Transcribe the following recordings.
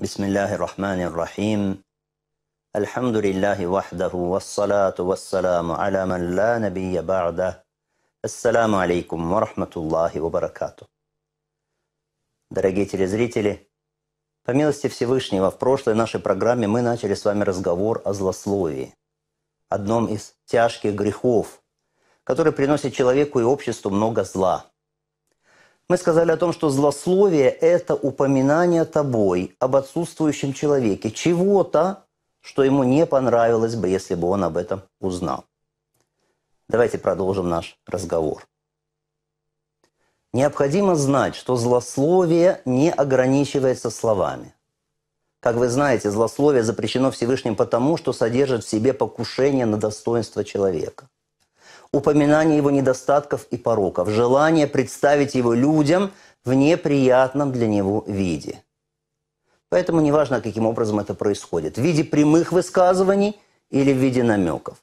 بسم الله الرحمن الرحيم الحمد لله وحده والصلاة والسلام على من لا نبي بعده السلام عليكم ورحمة الله وبركاته Дорогие телезрители, по милости Всевышнего, в прошлой нашей программе мы начали с вами разговор о злословии, одном из тяжких грехов, который приносит человеку и обществу много зла – мы сказали о том, что злословие – это упоминание тобой об отсутствующем человеке, чего-то, что ему не понравилось бы, если бы он об этом узнал. Давайте продолжим наш разговор. Необходимо знать, что злословие не ограничивается словами. Как вы знаете, злословие запрещено Всевышним потому, что содержит в себе покушение на достоинство человека – упоминание его недостатков и пороков, желание представить его людям в неприятном для него виде. Поэтому неважно, каким образом это происходит, в виде прямых высказываний или в виде намеков,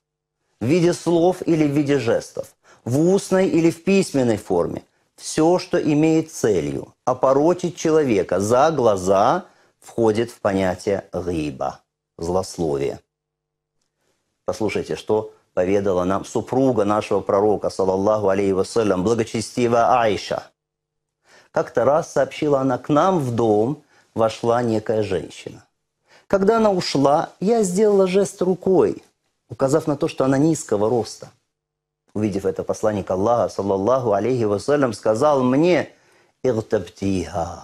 в виде слов или в виде жестов, в устной или в письменной форме, все, что имеет целью опорочить человека за глаза, входит в понятие «гиба» – злословие. Послушайте, что поведала нам супруга нашего пророка, саллаллаху алейхи вассалям, благочестивая Айша. Как-то раз сообщила она, к нам в дом вошла некая женщина. Когда она ушла, я сделала жест рукой, указав на то, что она низкого роста. Увидев это, посланник Аллаха, саллаллаху алейхи вассалям, сказал мне, «Иртабтиха,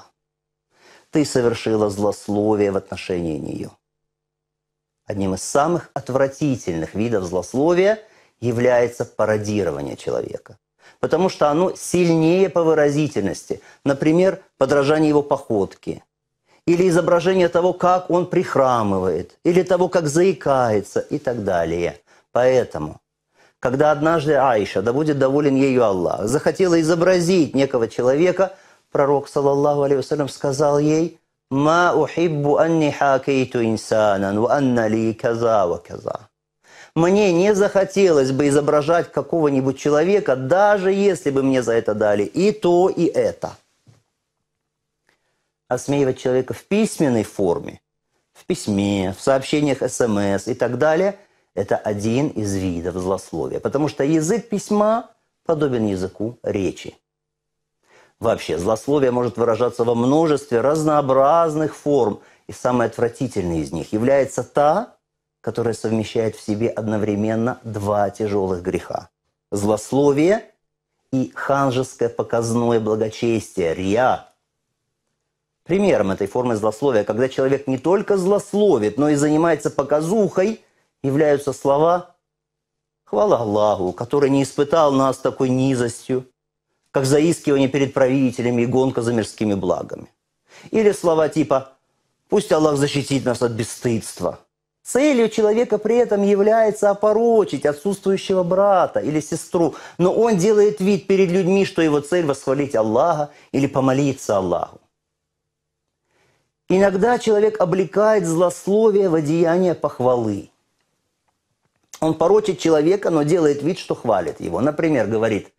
ты совершила злословие в отношении нее». Одним из самых отвратительных видов злословия является пародирование человека. Потому что оно сильнее по выразительности. Например, подражание его походки. Или изображение того, как он прихрамывает. Или того, как заикается и так далее. Поэтому, когда однажды Аиша, да будет доволен ею Аллах, захотела изобразить некого человека, пророк, саллаллаху алейхи сказал ей – ما أحب أني حاكيت إنسانا وأن لي كذا وكذا мне не захотелось бы изображать какого-нибудь человека, даже если бы мне за это дали и то, и это. Осмеивать человека в письменной форме, в письме, в сообщениях СМС и так далее – это один из видов злословия, потому что язык письма подобен языку речи. Вообще, злословие может выражаться во множестве разнообразных форм, и самой отвратительной из них является та, которая совмещает в себе одновременно два тяжелых греха. Злословие и ханжеское показное благочестие, Рья Примером этой формы злословия, когда человек не только злословит, но и занимается показухой, являются слова «Хвала Аллаху, который не испытал нас такой низостью, как заискивание перед правителями и гонка за мирскими благами. Или слова типа «пусть Аллах защитит нас от бесстыдства». Целью человека при этом является опорочить отсутствующего брата или сестру, но он делает вид перед людьми, что его цель – восхвалить Аллаха или помолиться Аллаху. Иногда человек облекает злословие в одеяние похвалы. Он порочит человека, но делает вид, что хвалит его. Например, говорит –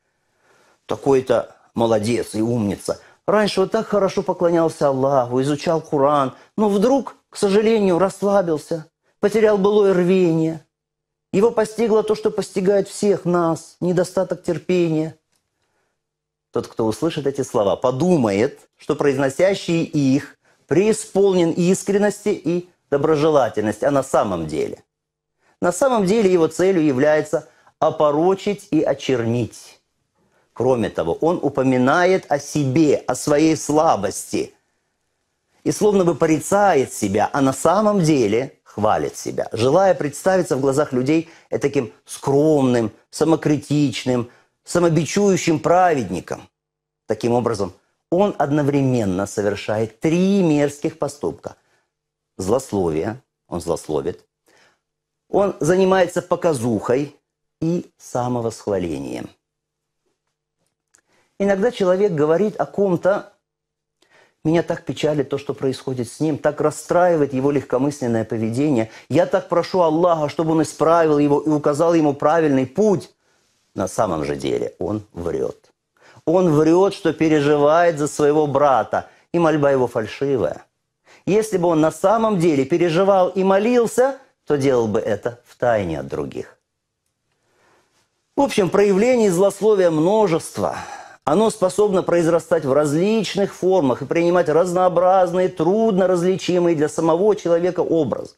такой-то молодец и умница. Раньше вот так хорошо поклонялся Аллаху, изучал Коран, но вдруг, к сожалению, расслабился, потерял былое рвение. Его постигло то, что постигает всех нас, недостаток терпения. Тот, кто услышит эти слова, подумает, что произносящий их преисполнен искренности и доброжелательности, а на самом деле. На самом деле его целью является опорочить и очернить Кроме того, он упоминает о себе, о своей слабости. И словно бы порицает себя, а на самом деле хвалит себя, желая представиться в глазах людей таким скромным, самокритичным, самобичующим праведником. Таким образом, он одновременно совершает три мерзких поступка. Злословие, он злословит, он занимается показухой и самовосхвалением – Иногда человек говорит о ком-то, меня так печалит то, что происходит с ним, так расстраивает его легкомысленное поведение. Я так прошу Аллаха, чтобы он исправил его и указал ему правильный путь. На самом же деле он врет. Он врет, что переживает за своего брата, и мольба его фальшивая. Если бы он на самом деле переживал и молился, то делал бы это в тайне от других. В общем, проявлений злословия множество – оно способно произрастать в различных формах и принимать разнообразные, трудно различимые для самого человека образы.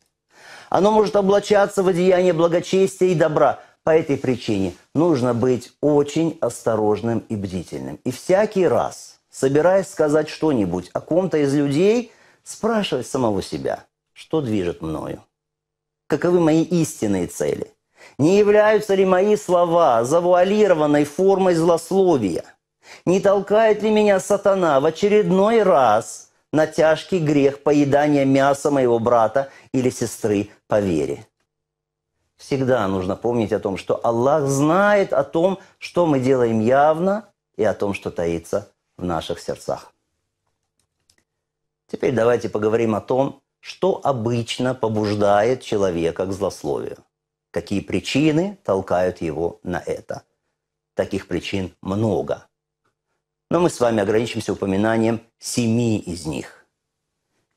Оно может облачаться в одеяние благочестия и добра. По этой причине нужно быть очень осторожным и бдительным. И всякий раз, собираясь сказать что-нибудь о ком-то из людей, спрашивать самого себя, что движет мною? Каковы мои истинные цели? Не являются ли мои слова завуалированной формой злословия – не толкает ли меня сатана в очередной раз на тяжкий грех поедания мяса моего брата или сестры по вере? Всегда нужно помнить о том, что Аллах знает о том, что мы делаем явно, и о том, что таится в наших сердцах. Теперь давайте поговорим о том, что обычно побуждает человека к злословию. Какие причины толкают его на это? Таких причин много. Но мы с вами ограничимся упоминанием семи из них.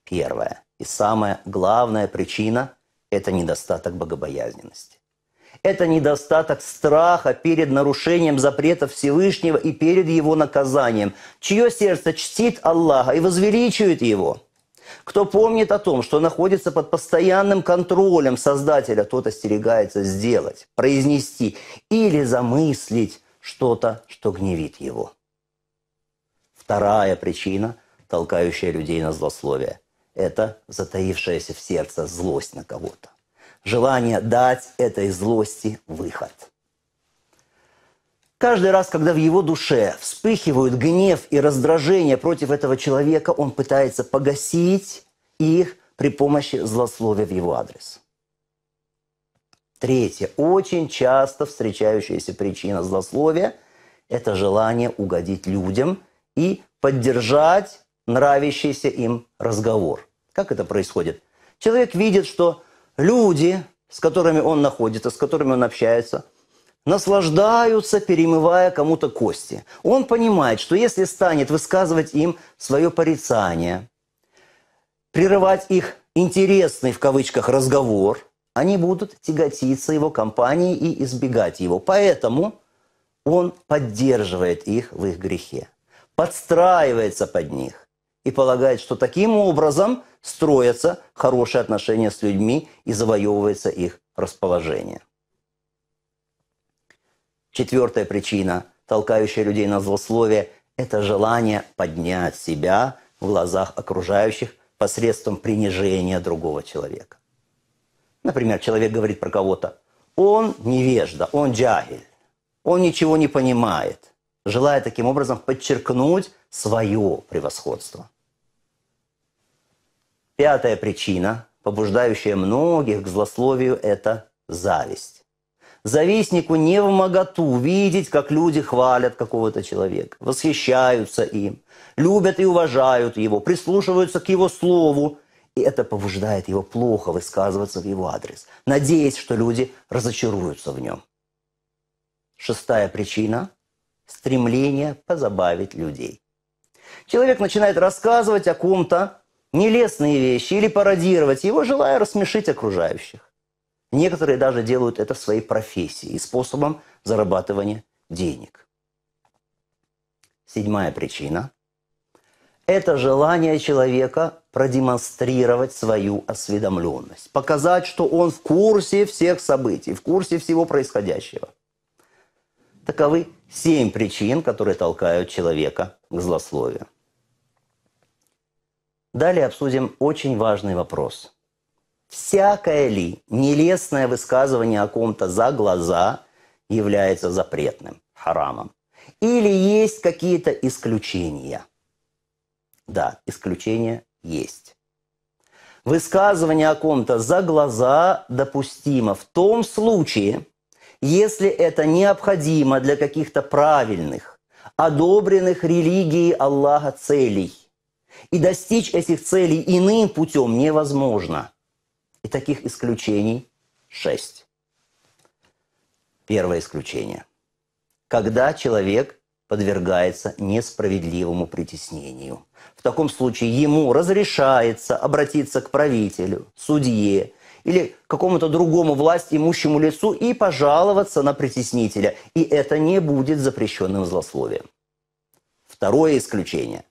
Первая и самая главная причина – это недостаток богобоязненности. Это недостаток страха перед нарушением запретов Всевышнего и перед его наказанием, чье сердце чтит Аллаха и возвеличивает его. Кто помнит о том, что находится под постоянным контролем Создателя, тот остерегается сделать, произнести или замыслить что-то, что гневит его. Вторая причина, толкающая людей на злословие, это затаившаяся в сердце злость на кого-то. Желание дать этой злости выход. Каждый раз, когда в его душе вспыхивают гнев и раздражение против этого человека, он пытается погасить их при помощи злословия в его адрес. Третье. Очень часто встречающаяся причина злословия – это желание угодить людям и поддержать нравящийся им разговор. Как это происходит? Человек видит, что люди, с которыми он находится, с которыми он общается, наслаждаются, перемывая кому-то кости. Он понимает, что если станет высказывать им свое порицание, прерывать их интересный в кавычках разговор, они будут тяготиться его компанией и избегать его. Поэтому он поддерживает их в их грехе подстраивается под них и полагает, что таким образом строятся хорошие отношения с людьми и завоевывается их расположение. Четвертая причина, толкающая людей на злословие, это желание поднять себя в глазах окружающих посредством принижения другого человека. Например, человек говорит про кого-то, он невежда, он джагель, он ничего не понимает желая таким образом подчеркнуть свое превосходство. Пятая причина, побуждающая многих к злословию, это зависть. Завистнику не в моготу видеть, как люди хвалят какого-то человека, восхищаются им, любят и уважают его, прислушиваются к его слову, и это побуждает его плохо высказываться в его адрес, надеясь, что люди разочаруются в нем. Шестая причина стремление позабавить людей. Человек начинает рассказывать о ком-то нелестные вещи или пародировать его, желая рассмешить окружающих. Некоторые даже делают это своей профессией и способом зарабатывания денег. Седьмая причина – это желание человека продемонстрировать свою осведомленность, показать, что он в курсе всех событий, в курсе всего происходящего. Таковы Семь причин, которые толкают человека к злословию. Далее обсудим очень важный вопрос. Всякое ли нелестное высказывание о ком-то за глаза является запретным, харамом? Или есть какие-то исключения? Да, исключения есть. Высказывание о ком-то за глаза допустимо в том случае, если это необходимо для каких-то правильных, одобренных религией Аллаха целей, и достичь этих целей иным путем невозможно. И таких исключений шесть. Первое исключение. Когда человек подвергается несправедливому притеснению. В таком случае ему разрешается обратиться к правителю, судье, или какому-то другому власть имущему лицу и пожаловаться на притеснителя. И это не будет запрещенным злословием. Второе исключение.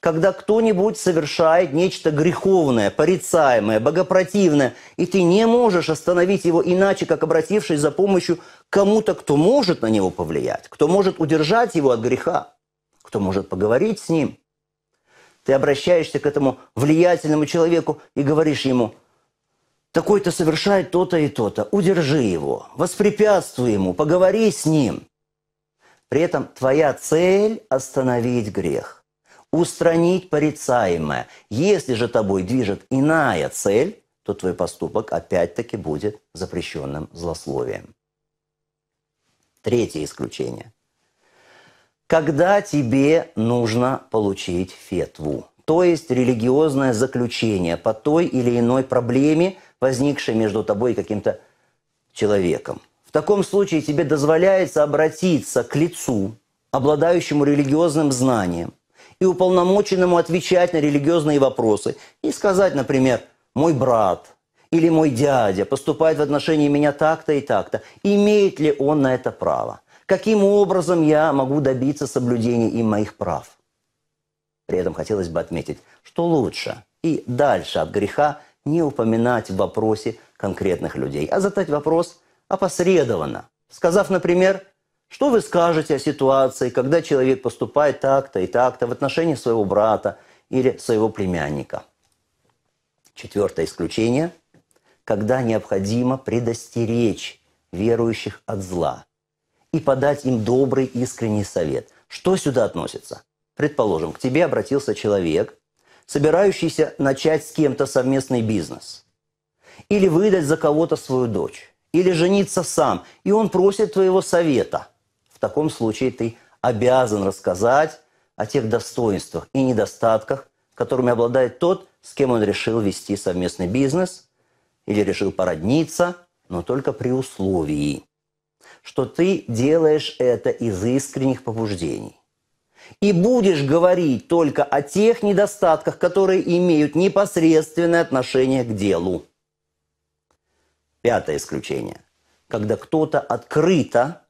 Когда кто-нибудь совершает нечто греховное, порицаемое, богопротивное, и ты не можешь остановить его иначе, как обратившись за помощью кому-то, кто может на него повлиять, кто может удержать его от греха, кто может поговорить с ним. Ты обращаешься к этому влиятельному человеку и говоришь ему – такой-то совершает то-то и то-то. Удержи его, воспрепятствуй ему, поговори с ним. При этом твоя цель – остановить грех, устранить порицаемое. Если же тобой движет иная цель, то твой поступок опять-таки будет запрещенным злословием. Третье исключение. Когда тебе нужно получить фетву, то есть религиозное заключение по той или иной проблеме – возникшей между тобой и каким-то человеком. В таком случае тебе дозволяется обратиться к лицу, обладающему религиозным знанием, и уполномоченному отвечать на религиозные вопросы и сказать, например, «мой брат», или мой дядя поступает в отношении меня так-то и так-то, имеет ли он на это право? Каким образом я могу добиться соблюдения им моих прав? При этом хотелось бы отметить, что лучше и дальше от греха не упоминать в вопросе конкретных людей, а задать вопрос опосредованно, сказав, например, что вы скажете о ситуации, когда человек поступает так-то и так-то в отношении своего брата или своего племянника. Четвертое исключение – когда необходимо предостеречь верующих от зла и подать им добрый искренний совет. Что сюда относится? Предположим, к тебе обратился человек, собирающийся начать с кем-то совместный бизнес. Или выдать за кого-то свою дочь. Или жениться сам. И он просит твоего совета. В таком случае ты обязан рассказать о тех достоинствах и недостатках, которыми обладает тот, с кем он решил вести совместный бизнес или решил породниться, но только при условии, что ты делаешь это из искренних побуждений и будешь говорить только о тех недостатках, которые имеют непосредственное отношение к делу. Пятое исключение. Когда кто-то открыто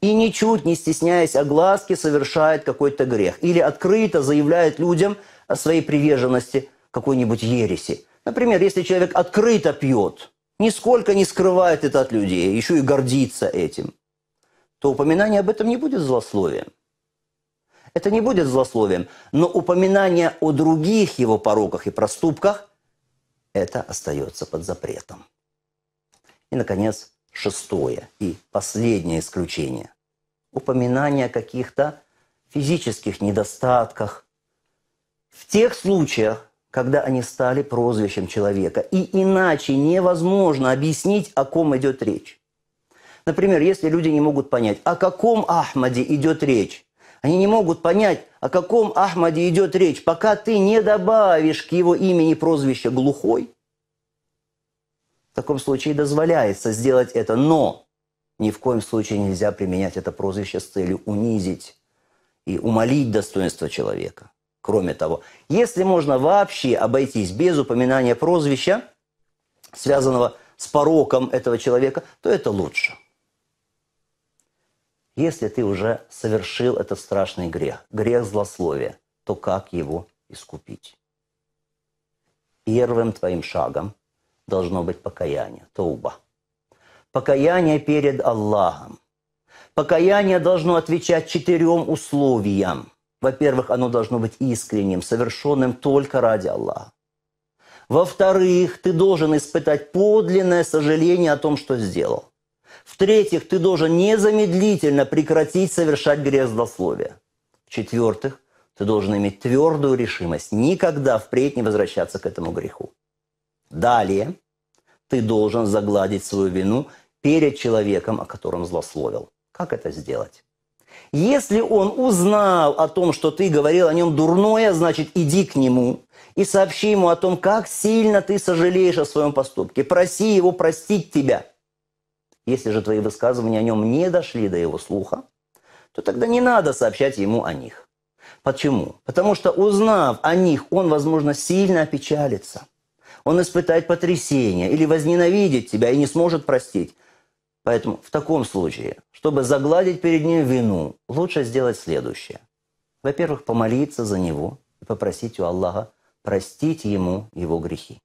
и ничуть не стесняясь огласки совершает какой-то грех или открыто заявляет людям о своей приверженности какой-нибудь ереси. Например, если человек открыто пьет, нисколько не скрывает это от людей, еще и гордится этим, то упоминание об этом не будет злословием. Это не будет злословием, но упоминание о других его пороках и проступках – это остается под запретом. И, наконец, шестое и последнее исключение – упоминание о каких-то физических недостатках. В тех случаях, когда они стали прозвищем человека, и иначе невозможно объяснить, о ком идет речь. Например, если люди не могут понять, о каком Ахмаде идет речь, они не могут понять, о каком Ахмаде идет речь, пока ты не добавишь к его имени прозвище «глухой». В таком случае дозволяется сделать это, но ни в коем случае нельзя применять это прозвище с целью унизить и умолить достоинство человека. Кроме того, если можно вообще обойтись без упоминания прозвища, связанного с пороком этого человека, то это лучше. Если ты уже совершил этот страшный грех, грех злословия, то как его искупить? Первым твоим шагом должно быть покаяние, тауба. Покаяние перед Аллахом. Покаяние должно отвечать четырем условиям. Во-первых, оно должно быть искренним, совершенным только ради Аллаха. Во-вторых, ты должен испытать подлинное сожаление о том, что сделал. В-третьих, ты должен незамедлительно прекратить совершать грех злословия. В-четвертых, ты должен иметь твердую решимость никогда впредь не возвращаться к этому греху. Далее, ты должен загладить свою вину перед человеком, о котором злословил. Как это сделать? Если он узнал о том, что ты говорил о нем дурное, значит, иди к нему и сообщи ему о том, как сильно ты сожалеешь о своем поступке. Проси его простить тебя – если же твои высказывания о нем не дошли до его слуха, то тогда не надо сообщать ему о них. Почему? Потому что, узнав о них, он, возможно, сильно опечалится. Он испытает потрясение или возненавидит тебя и не сможет простить. Поэтому в таком случае, чтобы загладить перед ним вину, лучше сделать следующее. Во-первых, помолиться за него и попросить у Аллаха простить ему его грехи.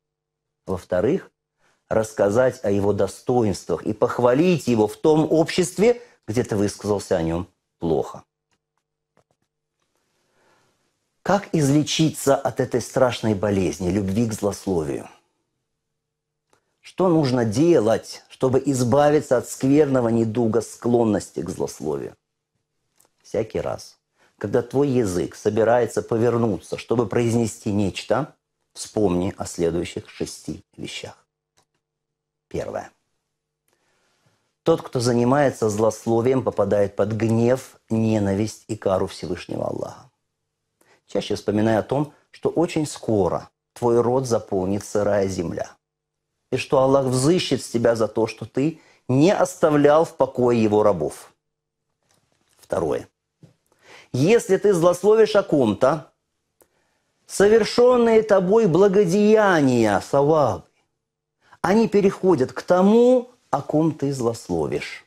Во-вторых, рассказать о его достоинствах и похвалить его в том обществе, где ты высказался о нем плохо. Как излечиться от этой страшной болезни, любви к злословию? Что нужно делать, чтобы избавиться от скверного недуга склонности к злословию? Всякий раз, когда твой язык собирается повернуться, чтобы произнести нечто, вспомни о следующих шести вещах. Первое. Тот, кто занимается злословием, попадает под гнев, ненависть и кару Всевышнего Аллаха. Чаще вспоминай о том, что очень скоро твой род заполнит сырая земля. И что Аллах взыщет с тебя за то, что ты не оставлял в покое его рабов. Второе. Если ты злословишь о ком-то, совершенные тобой благодеяния, саваб, они переходят к тому, о ком ты злословишь.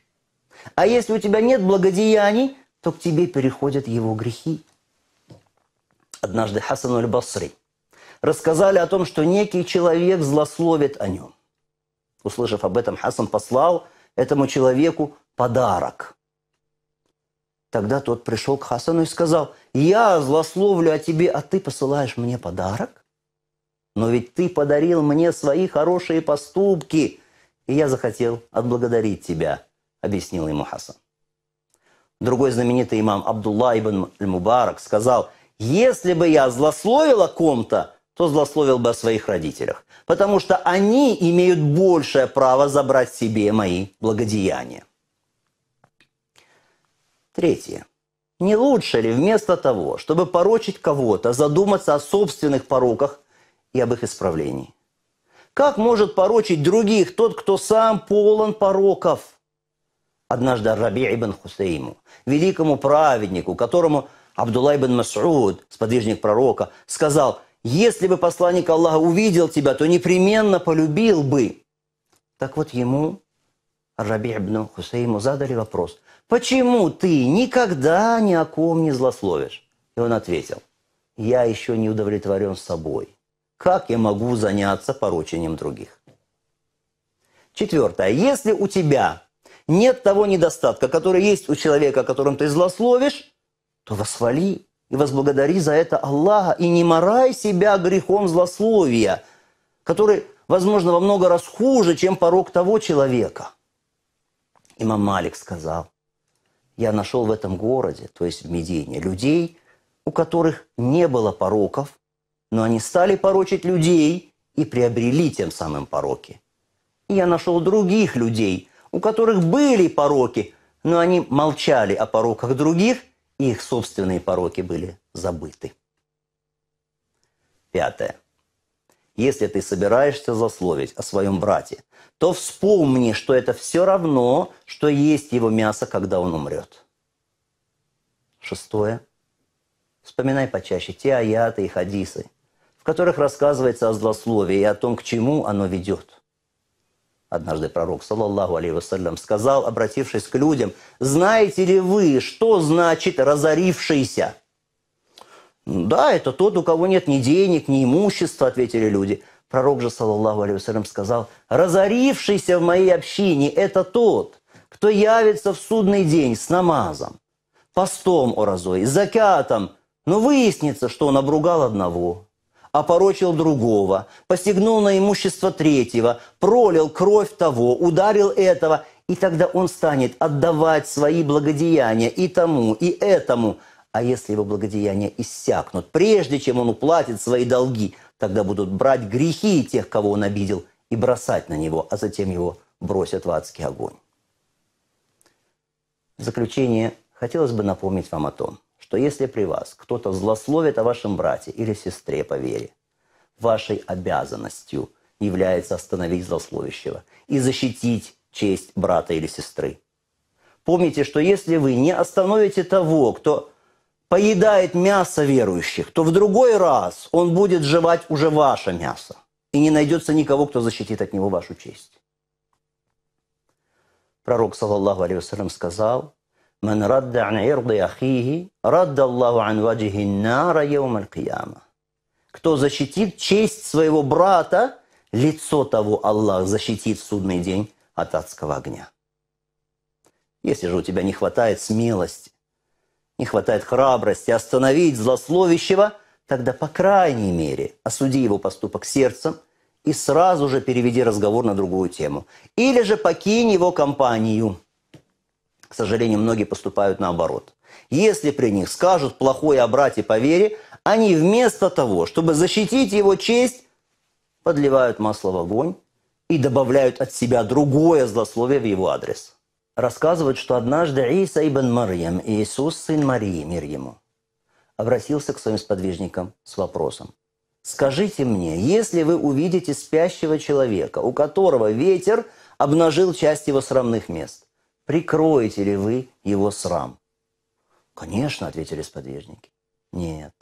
А если у тебя нет благодеяний, то к тебе переходят его грехи. Однажды Хасан аль-Басри рассказали о том, что некий человек злословит о нем. Услышав об этом, Хасан послал этому человеку подарок. Тогда тот пришел к Хасану и сказал, «Я злословлю о тебе, а ты посылаешь мне подарок?» но ведь ты подарил мне свои хорошие поступки, и я захотел отблагодарить тебя», — объяснил ему Хасан. Другой знаменитый имам Абдулла ибн Мубарак сказал, «Если бы я злословил о ком-то, то злословил бы о своих родителях, потому что они имеют большее право забрать себе мои благодеяния». Третье. Не лучше ли вместо того, чтобы порочить кого-то, задуматься о собственных пороках – и об их исправлении. Как может порочить других тот, кто сам полон пороков? Однажды Раби ибн Хусейму, великому праведнику, которому Абдулай ибн Масуд, сподвижник пророка, сказал, «Если бы посланник Аллаха увидел тебя, то непременно полюбил бы». Так вот ему, Раби ибн Хусейму, задали вопрос, «Почему ты никогда ни о ком не злословишь?» И он ответил, «Я еще не удовлетворен собой» как я могу заняться порочением других? Четвертое. Если у тебя нет того недостатка, который есть у человека, о котором ты злословишь, то восхвали и возблагодари за это Аллаха, и не морай себя грехом злословия, который, возможно, во много раз хуже, чем порог того человека. Имам Малик сказал, я нашел в этом городе, то есть в Медине, людей, у которых не было пороков, но они стали порочить людей и приобрели тем самым пороки. Я нашел других людей, у которых были пороки, но они молчали о пороках других, и их собственные пороки были забыты. Пятое. Если ты собираешься засловить о своем брате, то вспомни, что это все равно, что есть его мясо, когда он умрет. Шестое. Вспоминай почаще те аяты и хадисы, в которых рассказывается о злословии и о том, к чему оно ведет. Однажды пророк, саллаллаху алейхи вассалям, сказал, обратившись к людям, «Знаете ли вы, что значит разорившийся?» «Ну «Да, это тот, у кого нет ни денег, ни имущества», — ответили люди. Пророк же, саллаллаху алейхи сказал, «Разорившийся в моей общине – это тот, кто явится в судный день с намазом, постом оразой, закятом, но выяснится, что он обругал одного, опорочил другого, посягнул на имущество третьего, пролил кровь того, ударил этого, и тогда он станет отдавать свои благодеяния и тому, и этому. А если его благодеяния иссякнут, прежде чем он уплатит свои долги, тогда будут брать грехи тех, кого он обидел, и бросать на него, а затем его бросят в адский огонь. В заключение хотелось бы напомнить вам о том – что если при вас кто-то злословит о вашем брате или сестре по вере, вашей обязанностью является остановить злословящего и защитить честь брата или сестры. Помните, что если вы не остановите того, кто поедает мясо верующих, то в другой раз он будет жевать уже ваше мясо. И не найдется никого, кто защитит от него вашу честь. Пророк, саллаллаху алейхи сказал, من رد عن عرض أخيه رد الله عن وجه النار يوم القيامة Кто защитит честь своего брата, лицо того Аллах защитит в судный день от адского огня. Если же у тебя не хватает смелости, не хватает храбрости остановить злословящего, тогда, по крайней мере, осуди его поступок сердцем и сразу же переведи разговор на другую тему. Или же покинь его компанию – к сожалению, многие поступают наоборот. Если при них скажут плохое о брате по вере, они вместо того, чтобы защитить его честь, подливают масло в огонь и добавляют от себя другое злословие в его адрес. Рассказывают, что однажды Иса ибн Марьям, Иисус, сын Марии, мир ему, обратился к своим сподвижникам с вопросом. «Скажите мне, если вы увидите спящего человека, у которого ветер обнажил часть его срамных мест, прикроете ли вы его срам? Конечно, ответили сподвижники. Нет.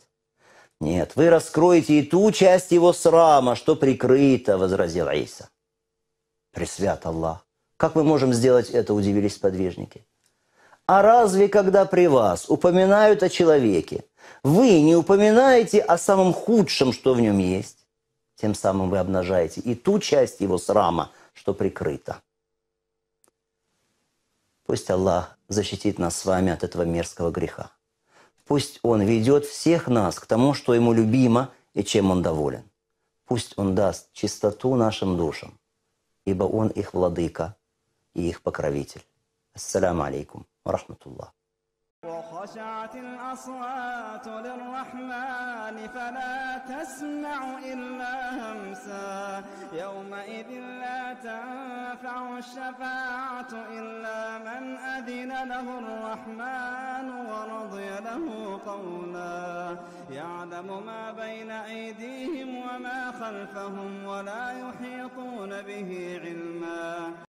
Нет, вы раскроете и ту часть его срама, что прикрыто, возразил Иса. Пресвят Аллах. Как мы можем сделать это, удивились сподвижники. А разве когда при вас упоминают о человеке, вы не упоминаете о самом худшем, что в нем есть? Тем самым вы обнажаете и ту часть его срама, что прикрыто. Пусть Аллах защитит нас с вами от этого мерзкого греха. Пусть Он ведет всех нас к тому, что Ему любимо и чем Он доволен. Пусть Он даст чистоту нашим душам, ибо Он их владыка и их покровитель. Ассаламу алейкум ва рахматуллах. وخشعت الأصوات للرحمن فلا تسمع إلا همسا يومئذ لا تنفع الشفاعة إلا من أذن له الرحمن ورضي له قولا يعلم ما بين أيديهم وما خلفهم ولا يحيطون به علما